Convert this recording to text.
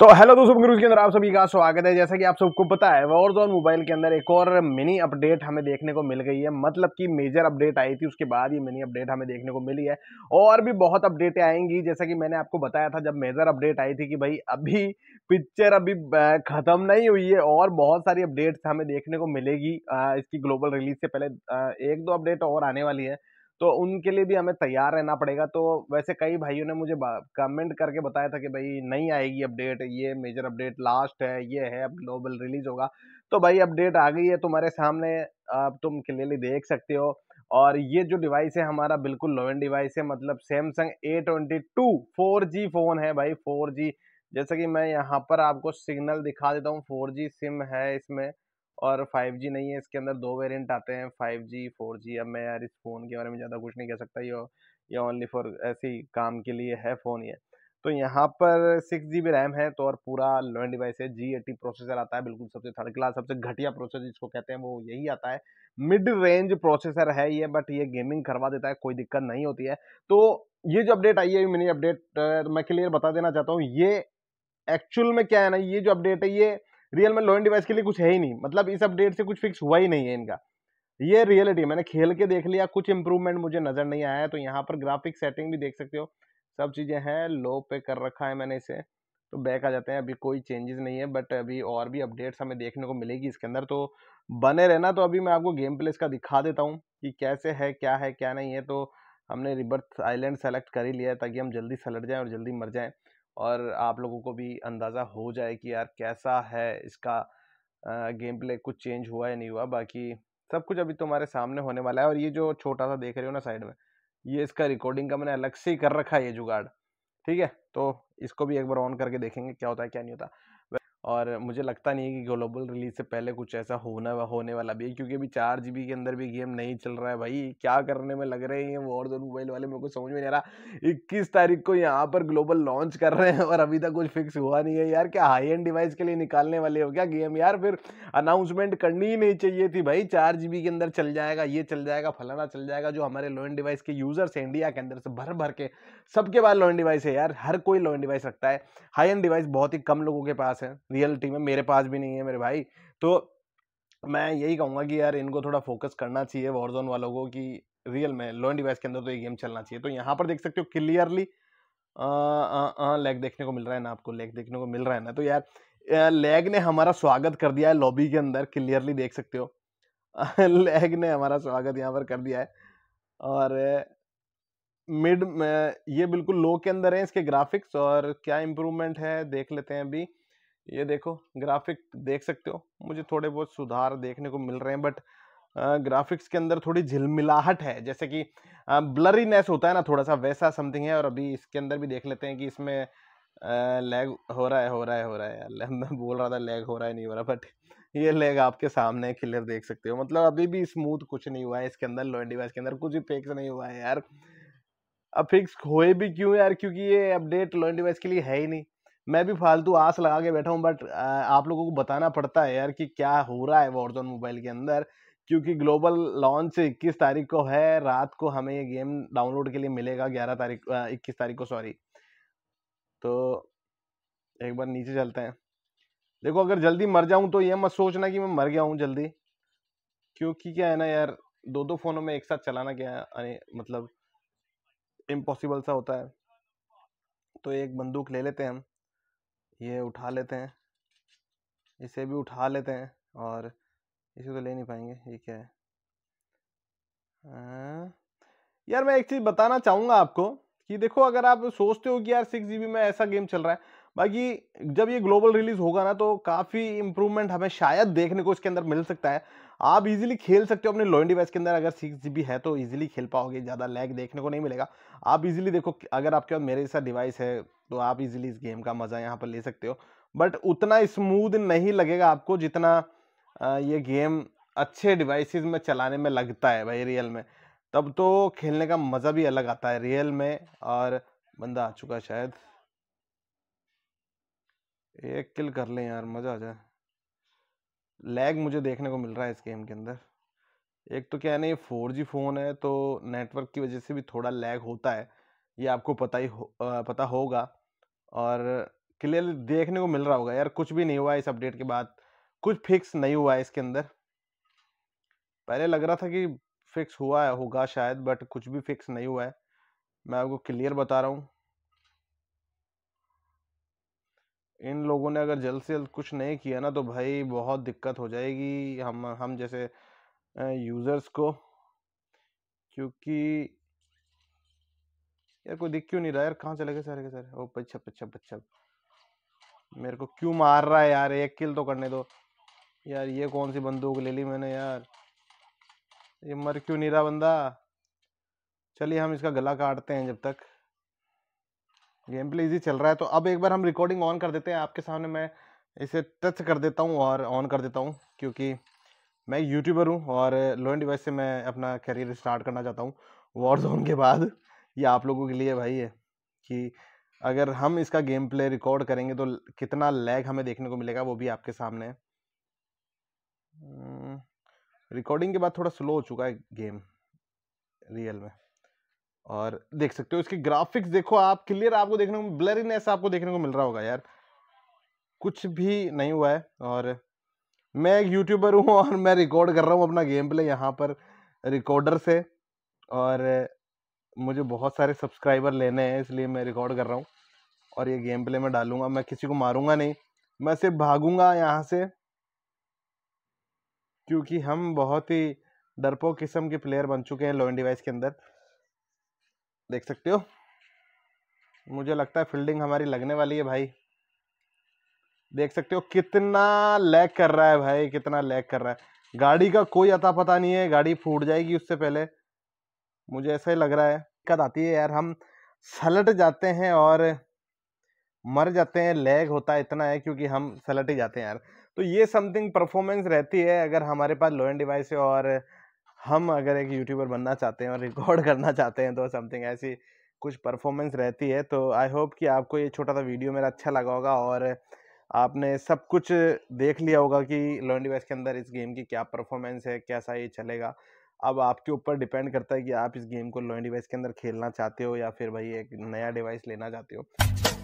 तो हेलो दोस्तों गुरुज के अंदर आप सभी का स्वागत है जैसा कि आप सबको पता है वॉरजोन मोबाइल के अंदर एक और मिनी अपडेट हमें देखने को मिल गई है मतलब कि मेजर अपडेट आई थी उसके बाद ये मिनी अपडेट हमें देखने को मिली है और भी बहुत अपडेटें आएंगी जैसा कि मैंने आपको बताया था जब मेजर अपडेट आई थी कि भाई अभी पिक्चर अभी ख़त्म नहीं हुई है और बहुत सारी अपडेट्स हमें देखने को मिलेगी इसकी ग्लोबल रिलीज से पहले एक दो अपडेट और आने वाली है तो उनके लिए भी हमें तैयार रहना पड़ेगा तो वैसे कई भाइयों ने मुझे कमेंट करके बताया था कि भाई नहीं आएगी अपडेट ये मेजर अपडेट लास्ट है ये है अब ग्लोबल रिलीज होगा तो भाई अपडेट आ गई है तुम्हारे सामने अब तुम क्लियरली देख सकते हो और ये जो डिवाइस है हमारा बिल्कुल लो डिवाइस है मतलब Samsung A twenty two four G phone है भाई फोर जी जैसे कि मैं यहाँ पर आपको सिग्नल दिखा देता हूँ फोर जी सिम है इसमें और 5G नहीं है इसके अंदर दो वेरिएंट आते हैं 5G 4G अब मैं यार इस फ़ोन के बारे में ज़्यादा कुछ नहीं कह सकता ये ये ओनली फॉर ऐसी काम के लिए है फ़ोन ये तो यहाँ पर सिक्स जी बी रैम है तो और पूरा लोन डिवाइस है जी एटी प्रोसेसर आता है बिल्कुल सबसे थर्ड क्लास सबसे घटिया प्रोसेसर जिसको कहते हैं वो यही आता है मिड रेंज प्रोसेसर है ये बट ये गेमिंग करवा देता है कोई दिक्कत नहीं होती है तो ये जो अपडेट आई है मिनी अपडेट मैं क्लियर बता देना चाहता हूँ ये एक्चुअल में क्या है ना ये जो अपडेट है ये रियल में लॉइन डिवाइस के लिए कुछ है ही नहीं मतलब इस अपडेट से कुछ फिक्स हुआ ही नहीं है इनका ये रियलिटी मैंने खेल के देख लिया कुछ इंप्रूवमेंट मुझे नज़र नहीं आया है तो यहाँ पर ग्राफिक सेटिंग भी देख सकते हो सब चीज़ें हैं लो पे कर रखा है मैंने इसे तो बैक आ जाते हैं अभी कोई चेंजेस नहीं है बट अभी और भी अपडेट्स हमें देखने को मिलेगी इसके अंदर तो बने रहना तो अभी मैं आपको गेम प्ले इसका दिखा देता हूँ कि कैसे है क्या है क्या नहीं है तो हमने रिबर्थ आइलैंड सेलेक्ट कर ही लिया है ताकि हम जल्दी सलट जाएँ और जल्दी मर जाएँ और आप लोगों को भी अंदाज़ा हो जाए कि यार कैसा है इसका गेम प्ले कुछ चेंज हुआ या नहीं हुआ बाकी सब कुछ अभी तुम्हारे सामने होने वाला है और ये जो छोटा सा देख रहे हो ना साइड में ये इसका रिकॉर्डिंग का मैंने अलग से ही कर रखा है ये जुगाड़ ठीक है तो इसको भी एक बार ऑन करके देखेंगे क्या होता है क्या नहीं होता और मुझे लगता नहीं है कि ग्लोबल रिलीज से पहले कुछ ऐसा होना होने वाला भी है क्योंकि अभी चार जी के अंदर भी गेम नहीं चल रहा है भाई क्या करने में लग रहे हैं वो और मोबाइल वाले मेरे को समझ में नहीं आ रहा इक्कीस तारीख को यहाँ पर ग्लोबल लॉन्च कर रहे हैं और अभी तक कुछ फिक्स हुआ नहीं है यार क्या हाई एंड डिवाइस के लिए निकालने वाले हो क्या गेम यार फिर अनाउंसमेंट करनी ही नहीं चाहिए थी भाई चार जी के अंदर चल जाएगा ये चल जाएगा फलाना चल जाएगा जो हमारे लो एंड डिवाइस के यूजर्स हैं इंडिया के अंदर से भर भर के सबके पास लो एंड डिवाइस है यार हर कोई लो एंड डिवाइस रखता है हाई एंड डिवाइस बहुत ही कम लोगों के पास है रियलिटी में मेरे पास भी नहीं है मेरे भाई तो मैं यही कहूँगा कि यार इनको थोड़ा फोकस करना चाहिए वॉरजोन वालों को कि रियल में लोन डिवाइस के अंदर तो ये गेम चलना चाहिए तो यहाँ पर देख सकते हो क्लियरली लैग देखने को मिल रहा है ना आपको लैग देखने को मिल रहा है ना तो यार लैग ने हमारा स्वागत कर दिया है लॉबी के अंदर क्लियरली देख सकते हो लैग ने हमारा स्वागत यहाँ पर कर दिया है और मिड ये बिल्कुल लो के अंदर है इसके ग्राफिक्स और क्या इम्प्रूवमेंट है देख लेते हैं अभी ये देखो ग्राफिक देख सकते हो मुझे थोड़े बहुत सुधार देखने को मिल रहे हैं बट ग्राफिक्स के अंदर थोड़ी झिलमिलाहट है जैसे कि ब्लरीनेस होता है ना थोड़ा सा वैसा समथिंग है और अभी इसके अंदर भी देख लेते हैं कि इसमें लैग हो रहा है हो रहा है हो रहा है मैं बोल रहा था लैग हो रहा है नहीं हो रहा बट ये लैग आपके सामने क्लियर देख सकते हो मतलब अभी भी स्मूथ कुछ नहीं हुआ है इसके अंदर लोएड डिवाइस के अंदर कुछ भी फिक्स नहीं हुआ है यार अब फिक्स होए भी क्यों यार क्योंकि ये अपडेट लोएड डिवाइस के लिए है ही नहीं मैं भी फालतू आस लगा के बैठा हूँ बट आप लोगों को बताना पड़ता है यार कि क्या हो रहा है वॉर्जोन मोबाइल के अंदर क्योंकि ग्लोबल लॉन्च इक्कीस तारीख को है रात को हमें ये गेम डाउनलोड के लिए मिलेगा ग्यारह तारीख इक्कीस तारीख को सॉरी तो एक बार नीचे चलते हैं देखो अगर जल्दी मर जाऊं तो ये मत सोचना कि मैं मर गया हूं जल्दी क्योंकि क्या है ना यार दो दो फ़ोनों में एक साथ चलाना क्या है मतलब इम्पॉसिबल सा होता है तो एक बंदूक ले लेते हैं हम ये उठा लेते हैं इसे भी उठा लेते हैं और इसे तो ले नहीं पाएंगे ये क्या है आ, हाँ। यार मैं एक चीज़ बताना चाहूँगा आपको कि देखो अगर आप सोचते हो कि यार सिक्स जी में ऐसा गेम चल रहा है बाकी जब ये ग्लोबल रिलीज होगा ना तो काफ़ी इंप्रूवमेंट हमें शायद देखने को इसके अंदर मिल सकता है आप इजीली खेल सकते हो अपने लोइन डिवाइस के अंदर अगर सिक्स जी है तो इजीली खेल पाओगे ज़्यादा लैग देखने को नहीं मिलेगा आप इजीली देखो अगर आपके पास मेरे जैसा डिवाइस है तो आप इजीली इस गेम का मज़ा यहाँ पर ले सकते हो बट उतना स्मूद नहीं लगेगा आपको जितना ये गेम अच्छे डिवाइस में चलाने में लगता है भाई रियल में तब तो खेलने का मज़ा भी अलग आता है रियल में और बंदा आ चुका शायद एक किल कर लें यार मज़ा आ जाए लैग मुझे देखने को मिल रहा है इस गेम के अंदर एक तो क्या है ना ये फोर जी फ़ोन है तो नेटवर्क की वजह से भी थोड़ा लैग होता है ये आपको पता ही हो, आ, पता होगा और क्लियरली देखने को मिल रहा होगा यार कुछ भी नहीं हुआ इस अपडेट के बाद कुछ फिक्स नहीं हुआ है इसके अंदर पहले लग रहा था कि फिक्स हुआ है होगा शायद बट कुछ भी फिक्स नहीं हुआ है मैं आपको क्लियर बता रहा हूँ इन लोगों ने अगर जल्द से जल्द कुछ नहीं किया ना तो भाई बहुत दिक्कत हो जाएगी हम हम जैसे यूज़र्स को क्योंकि यार कोई दिख क्यों नहीं रहा यार कहाँ चले गए सारे के सारे ओ पच्छा पच्छा पच्छा मेरे को क्यों मार रहा है यार एक किल तो करने दो यार ये कौन सी बंदूक ले ली मैंने यार ये मर क्यों नहीं रहा बंदा चलिए हम इसका गला काटते हैं जब तक गेम प्ले इजी चल रहा है तो अब एक बार हम रिकॉर्डिंग ऑन कर देते हैं आपके सामने मैं इसे टच कर देता हूँ और ऑन कर देता हूँ क्योंकि मैं यूट्यूबर हूँ और लोन डिवाइस से मैं अपना करियर स्टार्ट करना चाहता हूँ वॉर जोन के बाद ये आप लोगों के लिए भाई है कि अगर हम इसका गेम प्ले रिकॉर्ड करेंगे तो कितना लैग हमें देखने को मिलेगा वो भी आपके सामने है रिकॉर्डिंग hmm, के बाद थोड़ा स्लो हो चुका है गेम रियल में और देख सकते हो इसके ग्राफिक्स देखो आप क्लियर आपको देखने को ब्लरीनेस आपको देखने को मिल रहा होगा यार कुछ भी नहीं हुआ है और मैं एक यूट्यूबर हूँ और मैं रिकॉर्ड कर रहा हूँ अपना गेम प्ले यहाँ पर रिकॉर्डर से और मुझे बहुत सारे सब्सक्राइबर लेने हैं इसलिए मैं रिकॉर्ड कर रहा हूँ और ये गेम प्ले में डालूंगा मैं किसी को मारूंगा नहीं मैं सिर्फ भागूंगा यहाँ से क्योंकि हम बहुत ही डरपोक किस्म के प्लेयर बन चुके हैं लोइन डिवाइस के अंदर देख सकते हो मुझे लगता है फील्डिंग हमारी लगने वाली है भाई देख सकते हो कितना लैग कर रहा है भाई कितना लैग कर रहा है गाड़ी का कोई अता पता नहीं है गाड़ी फूट जाएगी उससे पहले मुझे ऐसा ही लग रहा है दिक्कत आती है यार हम सलट जाते हैं और मर जाते हैं लैग होता है इतना है क्योंकि हम सलट ही जाते हैं यार तो ये समथिंग परफॉर्मेंस रहती है अगर हमारे पास लो एंड डिवाइस है और हम अगर एक यूट्यूबर बनना चाहते हैं और रिकॉर्ड करना चाहते हैं तो समथिंग ऐसी कुछ परफॉर्मेंस रहती है तो आई होप कि आपको ये छोटा सा वीडियो मेरा अच्छा लगा होगा और आपने सब कुछ देख लिया होगा कि लर्न डिवाइस के अंदर इस गेम की क्या परफॉर्मेंस है कैसा ये चलेगा अब आपके ऊपर डिपेंड करता है कि आप इस गेम को लर्न डिवाइस के अंदर खेलना चाहते हो या फिर भाई एक नया डिवाइस लेना चाहते हो